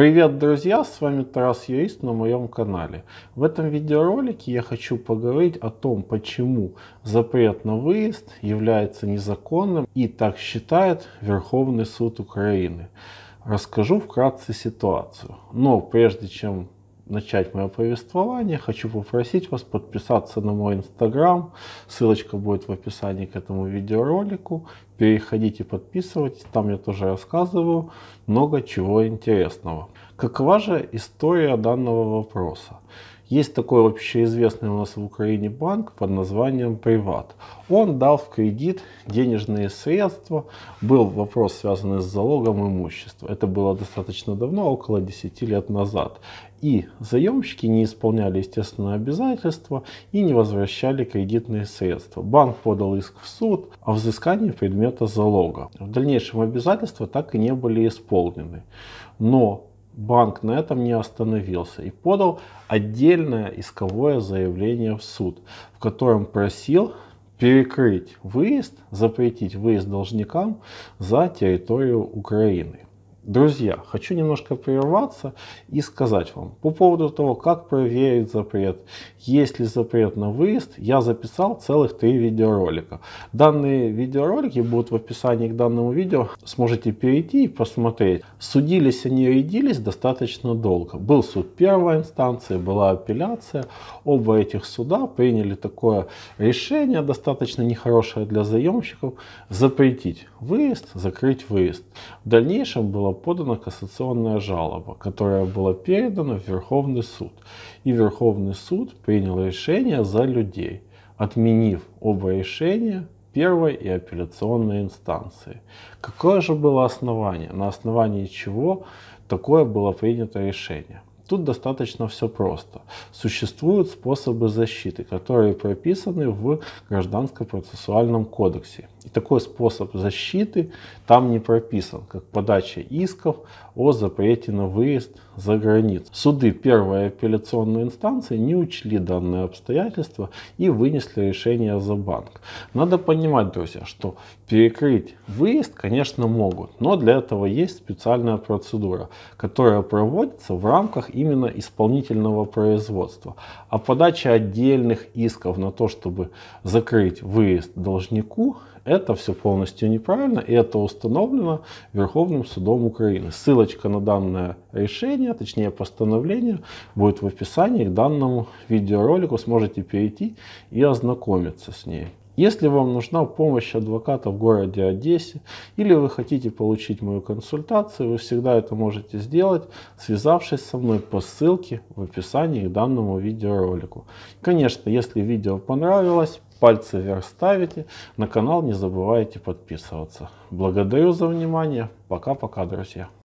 Привет, друзья! С вами Тарас Юрист на моем канале. В этом видеоролике я хочу поговорить о том, почему запрет на выезд является незаконным и так считает Верховный суд Украины. Расскажу вкратце ситуацию. Но прежде чем начать мое повествование, хочу попросить вас подписаться на мой инстаграм, ссылочка будет в описании к этому видеоролику, переходите, подписывайтесь, там я тоже рассказываю много чего интересного. Какова же история данного вопроса? Есть такой общеизвестный у нас в Украине банк под названием «Приват». Он дал в кредит денежные средства. Был вопрос, связанный с залогом имущества. Это было достаточно давно, около 10 лет назад. И заемщики не исполняли, естественно, обязательства и не возвращали кредитные средства. Банк подал иск в суд о взыскании предмета залога. В дальнейшем обязательства так и не были исполнены. Но банк на этом не остановился и подал отдельное исковое заявление в суд, в котором просил перекрыть выезд, запретить выезд должникам за территорию Украины. Друзья, хочу немножко прерваться и сказать вам по поводу того, как проверить запрет, есть ли запрет на выезд, я записал целых три видеоролика. Данные видеоролики будут в описании к данному видео, сможете перейти и посмотреть. Судились они и рядились достаточно долго. Был суд первой инстанции, была апелляция, оба этих суда приняли такое решение, достаточно нехорошее для заемщиков, запретить выезд, закрыть выезд. В дальнейшем было была подана кассационная жалоба, которая была передана в Верховный суд. И Верховный суд принял решение за людей, отменив оба решения первой и апелляционной инстанции. Какое же было основание? На основании чего такое было принято решение? Тут достаточно все просто. Существуют способы защиты, которые прописаны в Гражданском процессуальном кодексе. И такой способ защиты там не прописан, как подача исков о запрете на выезд за границу. Суды первой апелляционной инстанции не учли данное обстоятельство и вынесли решение за банк. Надо понимать, друзья, что перекрыть выезд, конечно, могут, но для этого есть специальная процедура, которая проводится в рамках именно исполнительного производства. А подача отдельных исков на то, чтобы закрыть выезд должнику, это все полностью неправильно, и это установлено Верховным судом Украины. Ссылочка на данное решение, точнее постановление, будет в описании к данному видеоролику. Сможете перейти и ознакомиться с ней. Если вам нужна помощь адвоката в городе Одессе или вы хотите получить мою консультацию, вы всегда это можете сделать, связавшись со мной по ссылке в описании к данному видеоролику. Конечно, если видео понравилось, пальцы вверх ставите, на канал не забывайте подписываться. Благодарю за внимание, пока-пока, друзья.